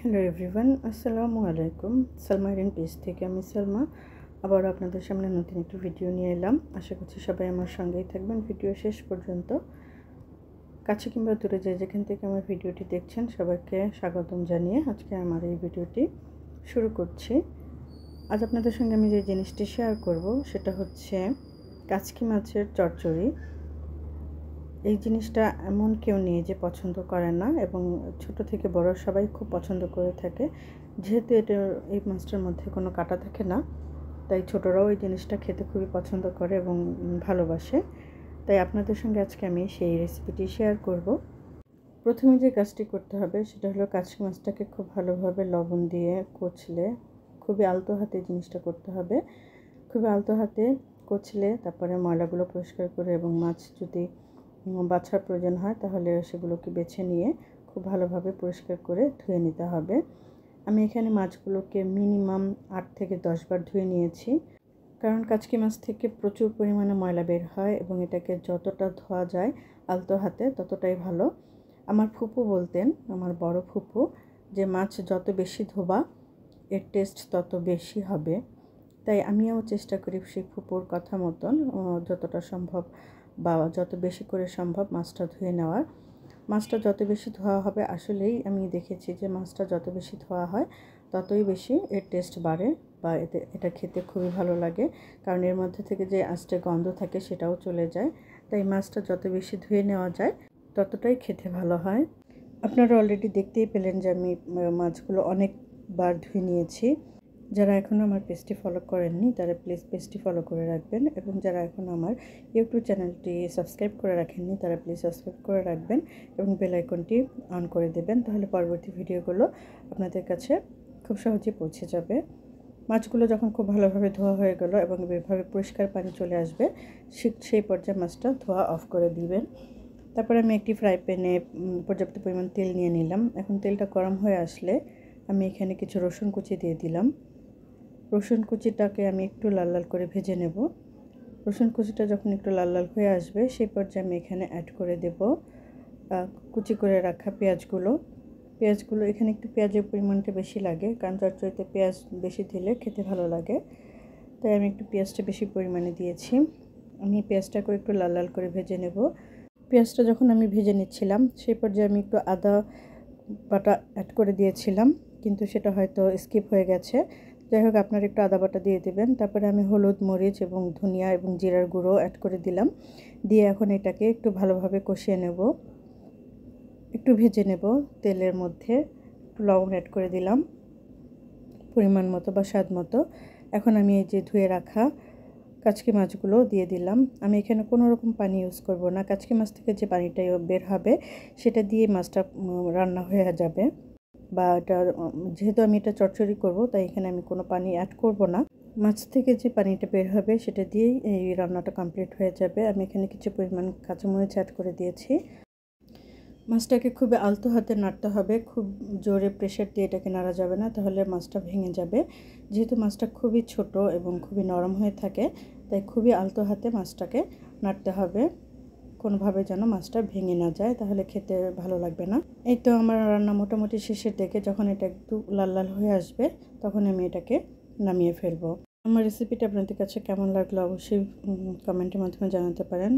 hello everyone আসসালামু আলাইকুম Salma Iran page থেকে আমি সালমা আবার আপনাদের সামনে নতুন একটি ভিডিও নিয়ে এলাম আশা করছি সবাই আমার সঙ্গেই থাকবেন ভিডিও শেষ পর্যন্ত কাছে কিংবা দূরে যে যেখান থেকে আমার ভিডিওটি দেখছেন সবাইকে স্বাগতম জানিয়ে আজকে আমার এই ভিডিওটি শুরু করছি আজ আপনাদের সঙ্গে আমি যে জিনিসটি শেয়ার করব সেটা হচ্ছে কাচকি মাছের চচ্চড়ি এই জিনিসটা এমন কেউ নিয়ে যে পছন্দ করে না এবং ছোট থেকে বড় সবাই খুব পছন্দ করে থাকে যেহেতু এটার এই মাছটার মধ্যে কোনো কাটা থাকে না তাই ছোটরাও এই জিনিসটা খেতে খুবই পছন্দ করে এবং ভালোবাসে তাই আপনাদের সঙ্গে আজকে আমি সেই রেসিপিটি শেয়ার করব প্রথমে যে কাজটি করতে হবে সেটা হলো কাঁচকি মাছটাকে খুব ভালোভাবে লবণ দিয়ে কচলে খুবই আলতো হাতে জিনিসটা করতে হবে খুবই আলতো হাতে কচলে তারপরে ময়লাগুলো পরিষ্কার করে এবং মাছ যদি বাছার প্রয়োজন হয় তাহলে সেগুলোকে বেছে নিয়ে খুব ভালোভাবে পরিষ্কার করে ধুয়ে নিতে হবে আমি এখানে মাছগুলোকে মিনিমাম আট থেকে দশবার ধুয়ে নিয়েছি কারণ কাচকি মাছ থেকে প্রচুর পরিমাণে ময়লা বের হয় এবং এটাকে যতটা ধোয়া যায় আলতো হাতে ততটাই ভালো আমার ফুপু বলতেন আমার বড় ফুপু যে মাছ যত বেশি ধোবা এর টেস্ট তত বেশি হবে তাই আমিও চেষ্টা করি সেই ফুপুর কথা মতন যতটা সম্ভব বা যত বেশি করে সম্ভব মাছটা ধুয়ে নেওয়ার মাছটা যত বেশি ধোয়া হবে আসলেই আমি দেখেছি যে মাছটা যত বেশি ধোয়া হয় ততই বেশি এর টেস্ট বাড়ে বা এতে এটা খেতে খুবই ভালো লাগে কারণ এর মধ্যে থেকে যে আঁচটা গন্ধ থাকে সেটাও চলে যায় তাই মাছটা যত বেশি ধুয়ে নেওয়া যায় ততটাই খেতে ভালো হয় আপনারা অলরেডি দেখতেই পেলেন যে আমি মাছগুলো অনেকবার ধুয়ে নিয়েছি যারা এখনও আমার পেজটি ফলো করেননি তারা প্লিজ পেজটি ফলো করে রাখবেন এবং যারা এখনও আমার ইউটিউব চ্যানেলটি সাবস্ক্রাইব করে রাখেননি তারা প্লিজ সাবস্ক্রাইব করে রাখবেন এবং বেল আইকনটি অন করে দেবেন তাহলে পরবর্তী ভিডিওগুলো আপনাদের কাছে খুব সহজে পৌঁছে যাবে মাছগুলো যখন খুব ভালোভাবে ধোয়া হয়ে গেল এবং এভাবে পরিষ্কার পানি চলে আসবে সেই পর্যায়ে মাছটা ধোয়া অফ করে দিবেন তারপরে আমি একটি ফ্রাই প্যানে পর্যাপ্ত পরিমাণ তেল নিয়ে নিলাম এখন তেলটা গরম হয়ে আসলে আমি এখানে কিছু রসুন কুচি দিয়ে দিলাম রসুন কুচিটাকে আমি একটু লাল লাল করে ভেজে নেব রসুন কুচিটা যখন একটু লাল লাল হয়ে আসবে সেই পর্যায়ে আমি এখানে অ্যাড করে দেব কুচি করে রাখা পেঁয়াজগুলো পেঁয়াজগুলো এখানে একটু পেঁয়াজের পরিমাণটা বেশি লাগে কারণ চচ্চড়িতে পেঁয়াজ বেশি দিলে খেতে ভালো লাগে তাই আমি একটু পেঁয়াজটা বেশি পরিমাণে দিয়েছি আমি পেঁয়াজটাকে একটু লাল লাল করে ভেজে নেব পেঁয়াজটা যখন আমি ভেজে নিচ্ছিলাম সেই পর্যায়ে আমি একটু আদা বাটা অ্যাড করে দিয়েছিলাম কিন্তু সেটা হয়তো স্কিপ হয়ে গেছে যাই হোক আপনারা একটু আদা বাটা দিয়ে দেবেন তারপরে আমি হলুদ মরিচ এবং ধনিয়া এবং জিরার গুঁড়ো অ্যাড করে দিলাম দিয়ে এখন এটাকে একটু ভালোভাবে কষিয়ে নেব একটু ভেজে নেব তেলের মধ্যে একটু লবণ অ্যাড করে দিলাম পরিমাণ মতো বা স্বাদ মতো এখন আমি এই যে ধুয়ে রাখা কাচকি মাছগুলো দিয়ে দিলাম আমি এখানে কোনো রকম পানি ইউজ করব না কাচকি মাছ থেকে যে পানিটা বের হবে সেটা দিয়ে মাছটা রান্না হয়ে যাবে বা এটার যেহেতু আমি এটা চটচড়ি করব তাই এখানে আমি কোনো পানি অ্যাড করব না মাছ থেকে যে পানিটা বের হবে সেটা দিয়েই এই রান্নাটা কমপ্লিট হয়ে যাবে আমি এখানে কিছু পরিমাণ কাঁচামরিচ অ্যাড করে দিয়েছি মাছটাকে খুব আলতো হাতে নাড়তে হবে খুব জোরে প্রেশার দিয়ে এটাকে নাড়া যাবে না তাহলে মাছটা ভেঙে যাবে যেহেতু মাছটা খুবই ছোট এবং খুবই নরম হয়ে থাকে তাই খুবই আলতো হাতে মাছটাকে নাড়তে হবে কোনোভাবে যেন মাছটা ভেঙে না যায় তাহলে খেতে ভালো লাগবে না এই তো আমার রান্না মোটামুটি শেষের দিকে যখন এটা একটু লাল লাল হয়ে আসবে তখন আমি এটাকে নামিয়ে ফেলবো আমার রেসিপিটা আপনাদের কাছে কেমন লাগলো অবশ্যই কমেন্টের মাধ্যমে জানাতে পারেন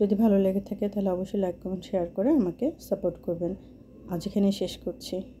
যদি ভালো লেগে থাকে তাহলে অবশ্যই লাইক কমেন্ট শেয়ার করে আমাকে সাপোর্ট করবেন আজ এখানেই শেষ করছি